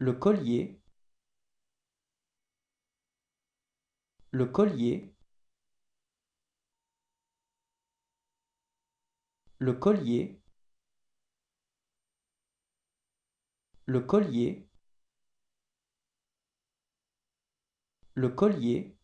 Le collier Le collier Le collier Le collier Le collier